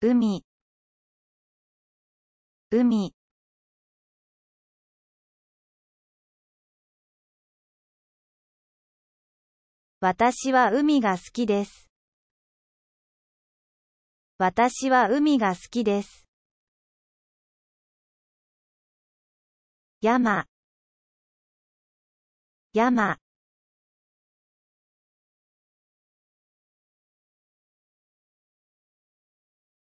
海海私は海が好きです。私は海が好きです。山山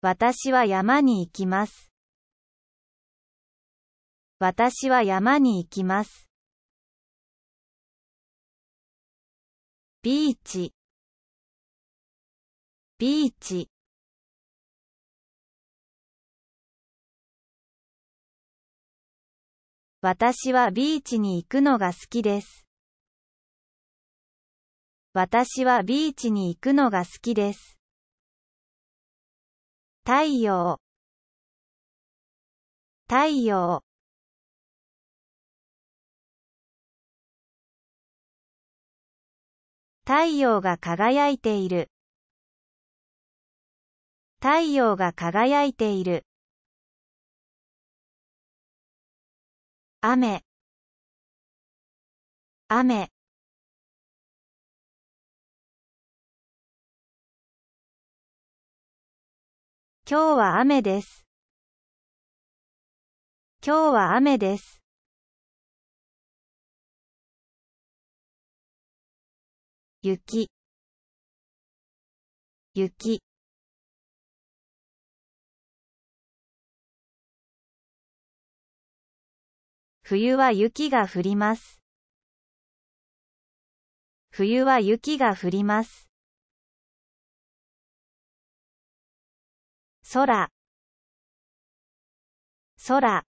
私は山に行きます。私は山に行きます。ビーチビーチ私はビーチに行くのが好きです。私はビーチに行くのが好きです。太陽太陽太陽が輝いている太陽が輝いている雨雨今日は雨です。今日は雨です。雪雪冬は雪が降ります。冬は雪が降ります。空空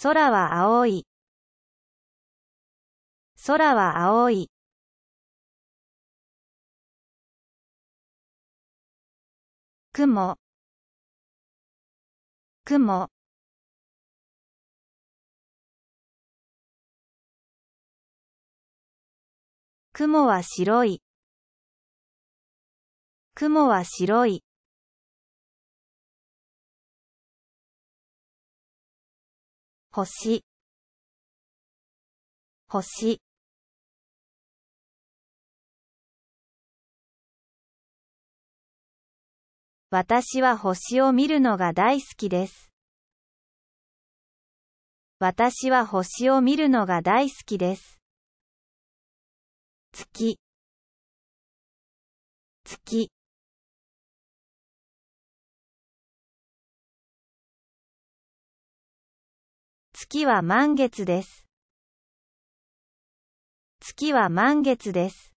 空は青い空は青い雲雲雲は白い。雲は白い。星星私は星を見るのが大好きです。私は星を見るのが大好きです。月月月は満月です。月は満月です。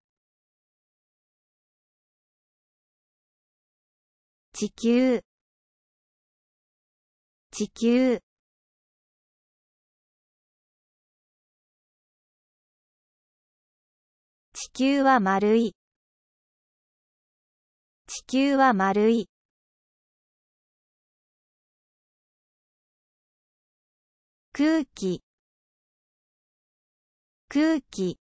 地球地球球は丸い。地球は丸い。空気空気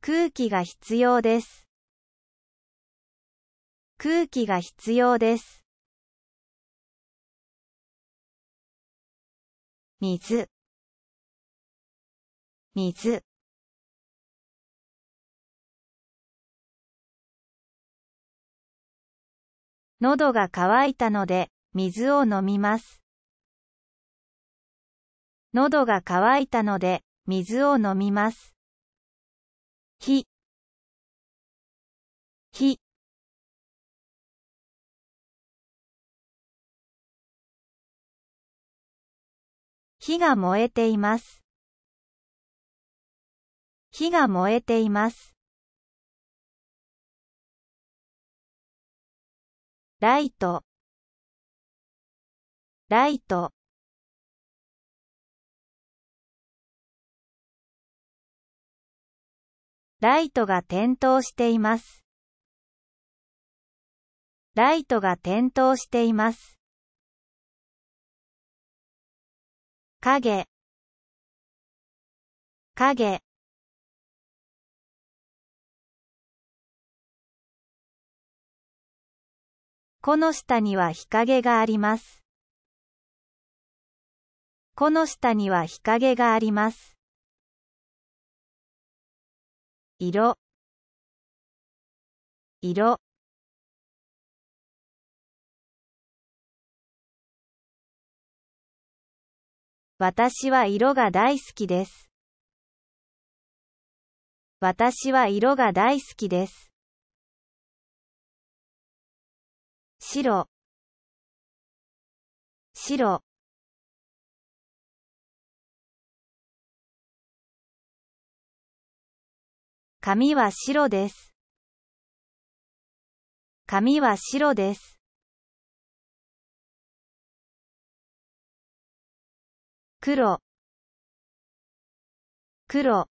空気が必要です。空気が必要です。水水喉が渇いたので、水を飲みます。喉が渇いたので、水を飲みます。火火火が燃えています。火が燃えています。ライトライトライトが点灯しています。ライトが点灯しています。影影この下には日陰があります。この下には日陰があります。色色私は色が大好きです。私は色が大好きです。白白髪は白です。髪は白です。黒黒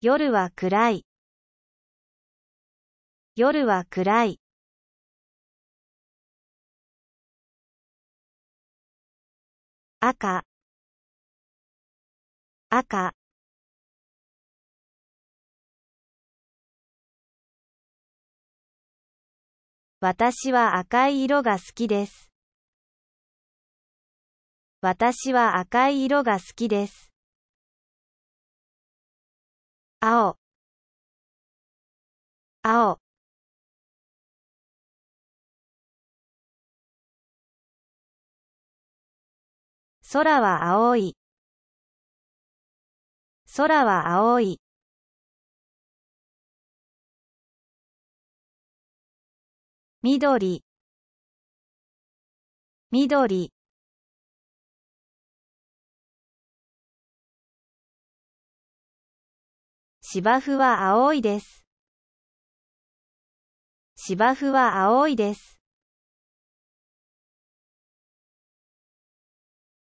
夜は暗い夜は暗い赤赤私は赤い色が好きです。私は赤い色が好きです。青青空は青い空は青い緑緑芝生は青いです。芝生は青いです。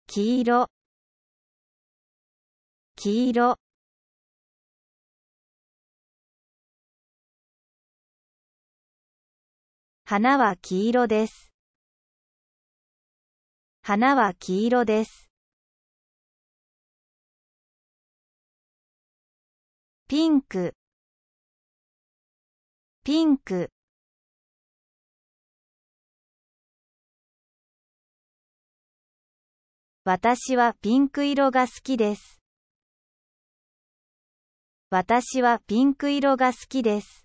黄色黄色花は黄色です。花は黄色です。ピンクピンク私はピンク色が好きです。私はピンク色が好きです。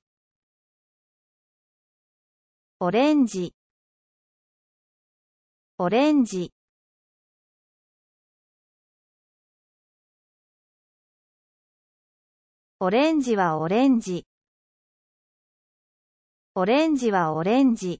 オレンジオレンジオレンジはオレンジオレンジはオレンジ